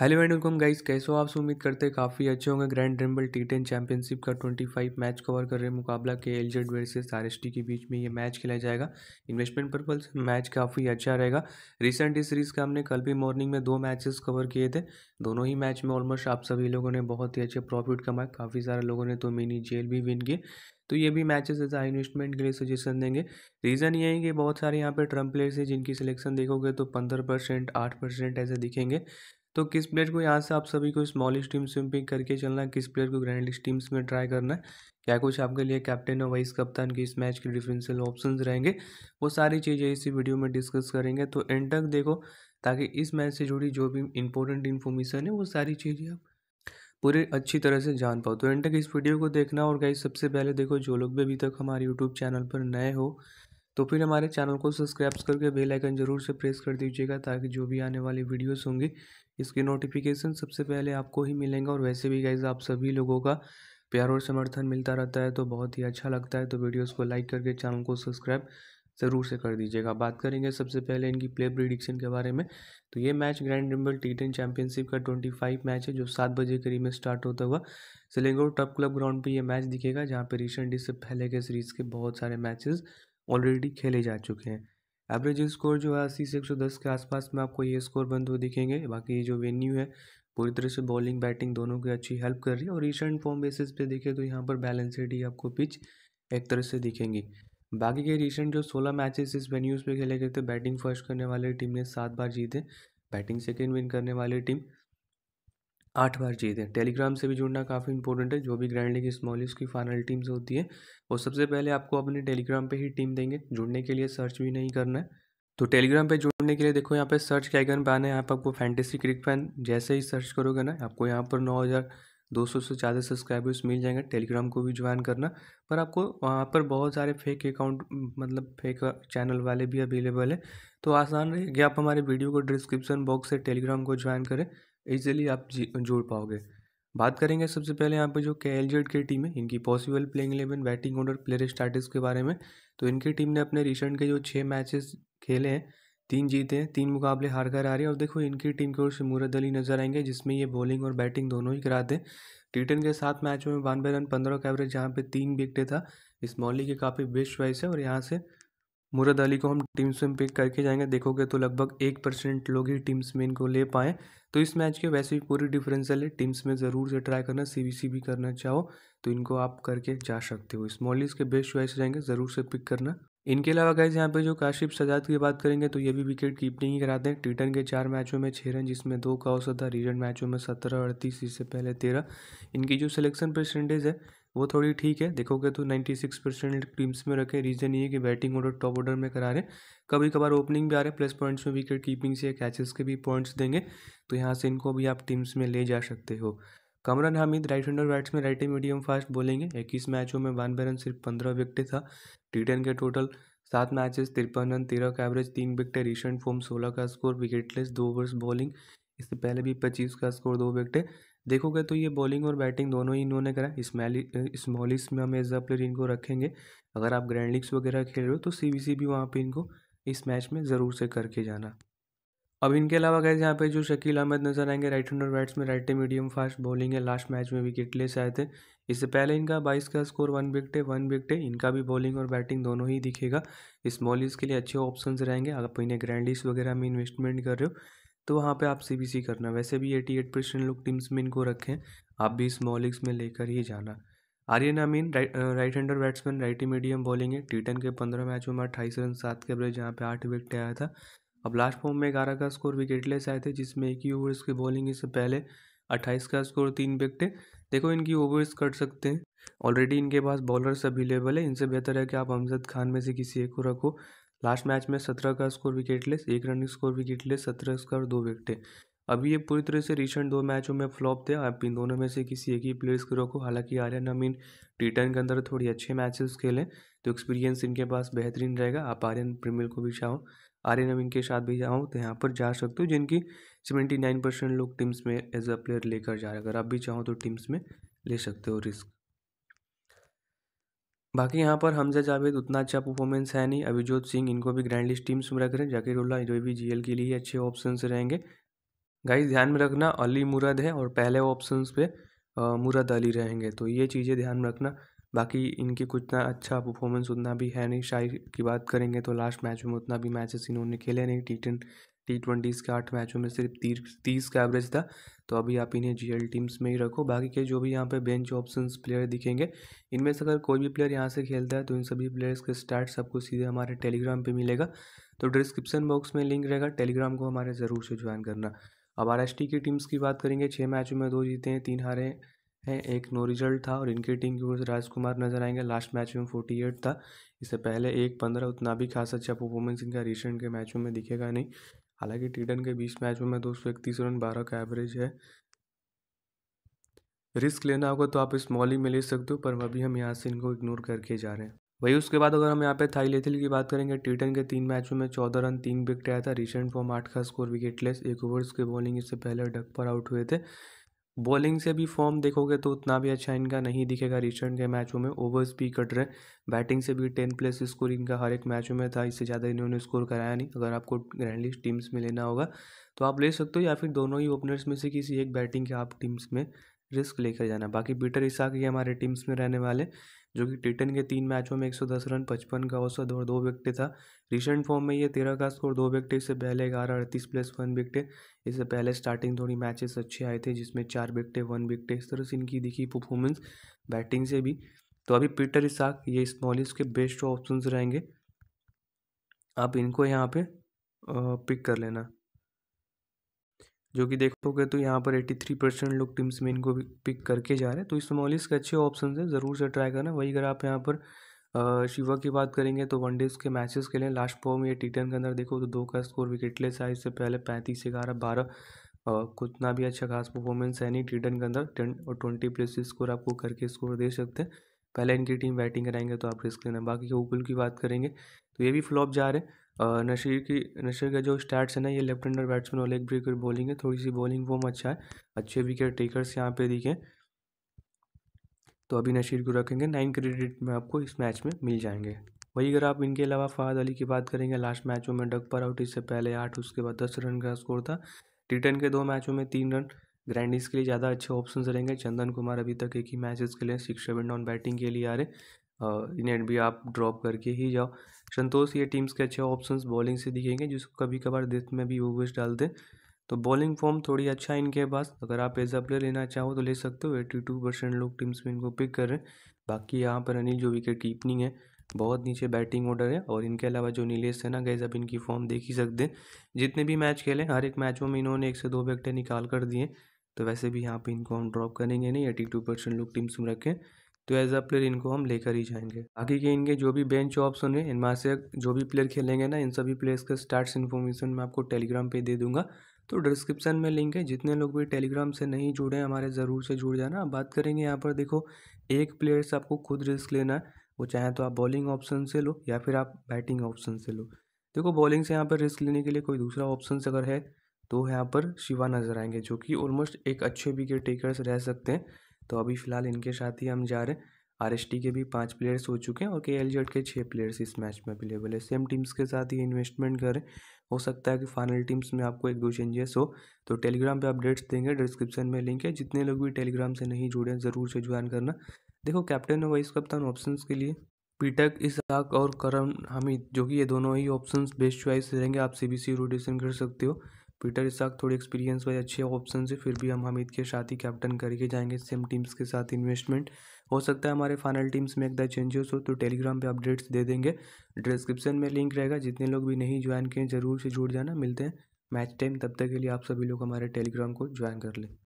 hello and welcome guys कैसे हो आप उम्मीद करते हैं काफ़ी अच्छे होंगे ग्रैंड ड्रिम्बल टी टेन चैंपियनशिप का 25 मैच कवर कर रहे हैं मुकाबला के L Z versus R S T के बीच में ये मैच खेला जाएगा इन्वेस्टमेंट पर्पज मैच काफ़ी अच्छा रहेगा रिसेंट इस सीरीज़ का हमने कल भी मॉर्निंग में दो मैचेस कवर किए थे दोनों ही मैच में ऑलमोस्ट आप सभी लोगों ने बहुत ही अच्छे प्रॉफिट कमाए काफ़ी सारे लोगों ने तो मिनी जेल भी विन किए तो ये भी मैचेस एज आ इन्वेस्टमेंट के लिए सजेशन देंगे रीज़न ये है कि बहुत सारे यहाँ पे ट्रम्प प्लेयर्स हैं जिनकी सिलेक्शन देखोगे तो पंद्रह परसेंट आठ परसेंट ऐसे दिखेंगे तो किस प्लेयर को यहाँ से आप सभी को स्मॉल टीम्स में पिक करके चलना किस प्लेयर को ग्रैंड टीम्स में ट्राई करना है क्या कुछ आपके लिए कैप्टन और वाइस कप्तान की इस मैच के डिफरेंशियल ऑप्शंस रहेंगे वो सारी चीज़ें इसी वीडियो में डिस्कस करेंगे तो एंड तक देखो ताकि इस मैच से जुड़ी जो भी इंपॉर्टेंट इन्फॉर्मेशन है वो सारी चीज़ें आप पूरे अच्छी तरह से जान पाओ तो एंड तक इस वीडियो को देखना और गाइज सबसे पहले देखो जो लोग भी अभी तक हमारे यूट्यूब चैनल पर नए हो तो फिर हमारे चैनल को सब्सक्राइब करके बेल आइकन ज़रूर से प्रेस कर दीजिएगा ताकि जो भी आने वाली वीडियोस होंगी इसकी नोटिफिकेशन सबसे पहले आपको ही मिलेंगे और वैसे भी गाइज आप सभी लोगों का प्यार और समर्थन मिलता रहता है तो बहुत ही अच्छा लगता है तो वीडियोज़ को लाइक करके चैनल को सब्सक्राइब ज़रूर से कर दीजिएगा बात करेंगे सबसे पहले इनकी प्ले प्रिडिक्शन के बारे में तो ये मैच ग्रैंड रिम्बल टी टेन चैंपियनशिप का ट्वेंटी फाइव मैच है जो सात बजे करीब में स्टार्ट होता हुआ सिलेंगोर टप क्लब ग्राउंड पे ये मैच दिखेगा जहाँ पे रिसेंट इससे पहले के सीरीज़ के बहुत सारे मैचेस ऑलरेडी खेले जा चुके हैं एवरेज स्कोर जो है अस्सी से एक सौ दस के आसपास में आपको ये स्कोर बंद हुए दिखेंगे बाकी ये जो वेन्यू है पूरी तरह से बॉलिंग बैटिंग दोनों की अच्छी हेल्प कर रही है और रिसेंट फॉर्म बेसिस पे देखें तो यहाँ पर बैलेंसेड ही आपको पिच एक तरह से दिखेंगी बाकी के रिसेंट जो सोलह मैचेस इस वेन्यूज़ पे खेले गए थे बैटिंग फर्स्ट करने वाली टीम ने सात बार जीते बैटिंग सेकेंड विन करने वाली टीम आठ बार जीते टेलीग्राम से भी जुड़ना काफ़ी इंपॉर्टेंट है जो भी ग्रैंड लीग स्मॉल लीग की फाइनल टीम्स होती है वो सबसे पहले आपको अपने टेलीग्राम पे ही टीम देंगे जुड़ने के लिए सर्च भी नहीं करना है तो टेलीग्राम पे जुड़ने के लिए देखो यहाँ पे सर्च के आइकन पे आना है यहाँ पर आपको फैंटेसी क्रिक फैन जैसे ही सर्च करोगे ना आपको यहाँ पर नौ हज़ार दो सौ से ज़्यादा सब्सक्राइबर्स मिल जाएंगे टेलीग्राम को भी ज्वाइन करना पर आपको वहाँ पर बहुत सारे फेक अकाउंट मतलब फेक चैनल वाले भी अवेलेबल है तो आसान रहेगा आप हमारे वीडियो को डिस्क्रिप्शन बॉक्स से टेलीग्राम को ज्वाइन करें ईजिली आप जोड़ पाओगे बात करेंगे सबसे पहले यहाँ पे जो के एल जेड की टीम है इनकी possible playing eleven batting order player stats के बारे में तो इनकी टीम ने अपने रिसेंट के जो छः मैचेस खेले हैं तीन जीते हैं तीन मुकाबले हार कर आ रही है और देखो इनकी टीम की ओर से मुरद अली नजर आएंगे जिसमें ये बॉलिंग और बैटिंग दोनों ही कराते हैं टीटन के सात मैचों में बानवे रन पंद्रह का एवरेज जहाँ पे तीन विकटे था इस मॉली के काफ़ी बेस्ट चॉइस है और यहाँ से मुरद अली को हम टीम्स में पिक करके जाएंगे देखोगे तो लगभग एक परसेंट लोग ही टीम्स में इनको ले पाएँ तो इस मैच के वैसे भी पूरी डिफरेंसल है टीम्स में ज़रूर से ट्राई करना सी भी करना चाहो तो इनको आप करके जा सकते हो स्मॉलिस के बेस्ट चॉइस जाएंगे ज़रूर से पिक करना इनके अलावा गैस यहाँ पे जो काशिफ सजाद की बात करेंगे तो ये भी विकेट कीपिंग ही कराते हैं टीटन के चार मैचों में छः रन जिसमें दो का औसत था रीजन मैचों में सत्रह अड़तीस इससे पहले तेरह इनकी जो सिलेक्शन परसेंटेज है वो थोड़ी ठीक है देखोगे तो नाइन्टी सिक्स परसेंट टीम्स में रखे रीज़न ये कि बैटिंग ऑर्डर टॉप ऑर्डर में करा रहे हैं कभी कभार ओपनिंग भी आ रहे हैं प्लस पॉइंट्स में विकेट कीपिंग से कैचेस के भी पॉइंट्स देंगे तो यहाँ से इनको भी आप टीम्स में ले जा सकते हो Kamran Hamid right hander batsman right medium fast बोलेंगे इक्कीस मैचों में वन बैरन सिर्फ पंद्रह विकेट था टी टेन के टोटल सात मैचेस तिरपन रन तेरह का एवरेज तीन विकेट रिसेंट फॉर्म सोलह का स्कोर विकेटलेस दो ओवर्स बॉलिंग इससे पहले भी पच्चीस का स्कोर दो विकटें देखोगे तो ये बॉलिंग और बैटिंग दोनों ही इन्होंने करा स्मैली स्मॉलिस्ट में हम एज अ प्लेयर इनको रखेंगे अगर आप ग्रैंड लीग्स वगैरह खेल रहे हो तो सी भी वहाँ पर इनको इस मैच में ज़रूर से करके जाना अब इनके अलावा गए यहाँ पे जो शकील अहमद नजर आएंगे राइट और बैट्स में राइट मीडियम फास्ट बॉलिंग है लास्ट मैच में विकेट लेस आए थे इससे पहले इनका 22 का score one wicket one wicket इनका भी बॉलिंग और बैटिंग दोनों ही दिखेगा स्मॉलिस के लिए अच्छे ऑप्शन रहेंगे आप इन्हें ग्रैंडिस वगैरह में इन्वेस्टमेंट कर रहे हो तो वहाँ पे आप सी करना वैसे भी एटी एट परसेंट लोग टीम्स में इनको रखें आप भी स्मॉल लिग्स में लेकर ही जाना Aryan Amin right hander batsman righty medium bowling है टी के पंद्रह मैचों में अट्ठाईस रन सात के एवरेज जहाँ पे आठ विकेट आया था अब लास्ट फॉर्म में ग्यारह का स्कोर विकेटलेस आए थे जिसमें एक ही ओवर्स की बॉलिंग इससे पहले अट्ठाईस का स्कोर तीन विकेट देखो इनकी ओवर्स कट सकते हैं ऑलरेडी इनके पास बॉलर्स अवेलेबल है इनसे बेहतर है कि आप अमजद खान में से किसी एक को रखो लास्ट मैच में सत्रह का स्कोर विकेटलेस एक रन स्कोर विकेटलेस सत्रह स्कोर दो विकेटें अभी ये पूरी तरह से रिसेंट दो मैचों में फ्लॉप थे आप इन दोनों में से किसी एक ही प्लेयर्स को रखो हालांकि आर्यन अमीन टी टेन के अंदर थोड़ी अच्छे मैचेस खेलें तो एक्सपीरियंस इनके पास बेहतरीन रहेगा आप आर्यन प्रीमियर को भी चाहो आर्यन अमीन के साथ भी जाओ तो यहाँ पर जा सकते हो जिनकी सेवेंटी नाइन परसेंट लोग टीम्स में एज अ प्लेयर लेकर जा रहे अगर आप भी चाहो तो टीम्स में ले सकते हो रिस्क बाकी यहाँ पर हमजा जावेद उतना अच्छा परफॉर्मेंस है नहीं अभिजोत सिंह इनको भी ग्रैंड लिस्ट टीम्स में रख रहे हैं उल्ला जो भी जीएल के लिए अच्छे ऑप्शन रहेंगे गाइस ध्यान में रखना अली मुराद है और पहले ऑप्शन पे मुरद अली रहेंगे तो ये चीज़ें ध्यान में रखना बाकी इनकी कुछ ना अच्छा परफॉर्मेंस उतना भी है नहीं शाही की बात करेंगे तो लास्ट मैच में उतना भी मैचेस इन्होंने खेले नहीं टी टेन टी ट्वेंटीज़ के आठ मैचों में सिर्फ तीस तीस का एवरेज था तो अभी आप इन्हें जी टीम्स में ही रखो बाकी के जो भी यहाँ पे बेंच ऑप्शन प्लेयर दिखेंगे इनमें से अगर कोई भी प्लेयर यहाँ से खेलता है तो इन सभी प्लेयर्स के स्टार्ट सबको सीधे हमारे टेलीग्राम पर मिलेगा तो डिस्क्रिप्सन बॉक्स में लिंक रहेगा टेलीग्राम को हमारे ज़रूर से ज्वाइन करना अब आर की टीम्स की बात करेंगे छः मैचों में दो जीते हैं तीन हारे हैं एक नो रिजल्ट था और इनकी टीम की ओर से राजकुमार नजर आएंगे लास्ट मैच में फोर्टी एट था इससे पहले एक पंद्रह उतना भी खास अच्छा परफॉर्मेंस इनका रिसेंट के मैचों में दिखेगा नहीं हालांकि टीडन के बीच मैच में मैं दोस्तों इकतीस रन बारह का एवरेज है रिस्क लेना होगा तो आप स्मॉल ही में ले सकते हो पर अभी हम यहाँ से इनको इग्नोर करके जा रहे हैं वही उसके बाद अगर हम यहाँ पे थाई लेथिल की बात करेंगे टीटन के तीन मैचों में चौदह रन तीन विकेट आया था रिसेंट फॉर्म आठ का स्कोर विकेटलेस एक ओवर्स के बॉलिंग इससे पहले डक पर आउट हुए थे बॉलिंग से भी फॉर्म देखोगे तो उतना भी अच्छा इनका नहीं दिखेगा रिसेंट के मैचों में ओवर्स भी कट रहे बैटिंग से भी टेन प्लस स्कोर इनका हर एक मैचों में था इससे ज़्यादा इन्होंने स्कोर कराया नहीं अगर आपको ग्रैंड लीग टीम्स में लेना होगा तो आप ले सकते हो या फिर दोनों ही ओपनर्स में से किसी एक बैटिंग के आप टीम्स में रिस्क लेकर जाना बाकी बीटर इसाक के हमारे टीम्स में रहने वाले जो कि टिटन के तीन मैचों में 110 रन पचपन का औसत और दो विकटे था रिसेंट फॉर्म में ये तेरह का स्कोर दो विकटे इससे पहले ग्यारह अड़तीस प्लस वन विकटे इससे पहले स्टार्टिंग थोड़ी मैचेस अच्छे आए थे जिसमें चार विकटे वन विकटे इस तरह से इनकी दिखी परफॉर्मेंस बैटिंग से भी तो अभी पीटर इसाक ये स्मॉलिस के बेस्ट ऑप्शन रहेंगे आप इनको यहाँ पे पिक कर लेना जो कि देखोगे तो यहाँ पर 83 परसेंट लोग टीम्स में इनको पिक करके जा रहे हैं तो इस मॉलिस के अच्छे ऑप्शन है ज़रूर से ट्राई करना वही अगर आप यहाँ पर शिवा की बात करेंगे तो वनडेज के मैचेस के लिए लास्ट फॉर्म में ये टी के अंदर देखो तो दो का स्कोर विकेटलेस है इससे पहले पैंतीस ग्यारह बारह कुछ ना भी अच्छा खास परफॉर्मेंस है नहीं टी के अंदर टेन और ट्वेंटी प्लस स्कोर आपको करके स्कोर दे सकते हैं पहले इनकी टीम बैटिंग कराएंगे तो आप रिस्क लेना बाकी के की बात करेंगे तो ये भी फ्लॉप जा रहे हैं नशे की नशे का जो स्टैट्स है ना ये लेफ्ट हैंडर बैट्समैन और लेग ब्रेकर बॉलिंग है थोड़ी सी बॉलिंग वो अच्छा है अच्छे विकेट टेकर्स यहाँ पे दिखे तो अभी नशीर को रखेंगे नाइन क्रेडिट में आपको इस मैच में मिल जाएंगे वही अगर आप इनके अलावा फहद अली की बात करेंगे लास्ट मैचों में डग पर आउट इससे पहले आठ उसके बाद दस रन का स्कोर था टी के दो मैचों में तीन रन ग्रैंडीज के लिए ज़्यादा अच्छे ऑप्शन रहेंगे चंदन कुमार अभी तक एक ही मैचेस के लिए सिक्स सेवन डाउन बैटिंग के लिए आ रहे इन्हें भी आप ड्रॉप करके ही जाओ संतोष ये टीम्स के अच्छे ऑप्शन बॉलिंग से दिखेंगे जिसको कभी कभार डेथ में भी ओवर्स डाल दें तो बॉलिंग फॉर्म थोड़ी अच्छा है इनके पास अगर आप एज अ प्लेयर लेना चाहो तो ले सकते हो एट्टी टू परसेंट लोग टीम्स में इनको पिक कर रहे हैं बाकी यहाँ पर अनिल जो विकेट कीपनिंग है बहुत नीचे बैटिंग ऑर्डर है और इनके अलावा जो नीलेश है ना गैज अब इनकी फॉर्म देख ही सकते हैं जितने भी मैच खेले हर एक मैचों में इन्होंने एक से दो विकटें निकाल कर दिए तो वैसे भी यहाँ पर इनको हम ड्रॉप करेंगे नहीं एट्टी टू परसेंट लोग टीम्स में रखें तो एज अ प्लेयर इनको हम लेकर ही जाएंगे बाकी के इनके जो भी बेंच ऑप्स होंगे इनमें से जो भी प्लेयर खेलेंगे ना इन सभी प्लेयर्स का स्टार्ट्स इन्फॉर्मेशन मैं आपको टेलीग्राम पे दे दूंगा तो डिस्क्रिप्शन में लिंक है जितने लोग भी टेलीग्राम से नहीं जुड़े हैं हमारे ज़रूर से जुड़ जाना बात करेंगे यहाँ पर देखो एक प्लेयर से आपको खुद रिस्क लेना है वो चाहे तो आप बॉलिंग ऑप्शन से लो या फिर आप बैटिंग ऑप्शन से लो देखो बॉलिंग से यहाँ पर रिस्क लेने के लिए कोई दूसरा ऑप्शन अगर है तो यहाँ पर शिवा नज़र आएंगे जो कि ऑलमोस्ट एक अच्छे विकेट टेकर्स रह सकते हैं तो अभी फ़िलहाल इनके साथ ही हम जा रहे हैं आर के भी पाँच प्लेयर्स हो चुके हैं और के एल के छः प्लेयर्स इस मैच में अवेलेबल है सेम टीम्स के साथ ही इन्वेस्टमेंट करें हो सकता है कि फाइनल टीम्स में आपको एक दो चेंजेस हो तो टेलीग्राम पे अपडेट्स देंगे डिस्क्रिप्शन में लिंक है जितने लोग भी टेलीग्राम से नहीं जुड़े ज़रूर से ज्वाइन करना देखो कैप्टन और वाइस कप्तान ऑप्शन के लिए पीटक इसाक और करण हमीद जो कि ये दोनों ही ऑप्शंस बेस्ट चॉइस रहेंगे आप सीबीसी रोटेशन कर सकते हो पीटर इसाक थोड़े एक्सपीरियंस वाले अच्छे ऑप्शन से फिर भी हम हमीद के साथ ही कैप्टन करके जाएंगे सेम टीम्स के साथ इन्वेस्टमेंट हो सकता है हमारे फाइनल टीम्स में एकदा चेंजेस हो तो टेलीग्राम पे अपडेट्स दे देंगे डिस्क्रिप्शन में लिंक रहेगा जितने लोग भी नहीं ज्वाइन किए जरूर से जुड़ जाना मिलते हैं मैच टाइम तब तक के लिए आप सभी लोग हमारे टेलीग्राम को ज्वाइन कर लें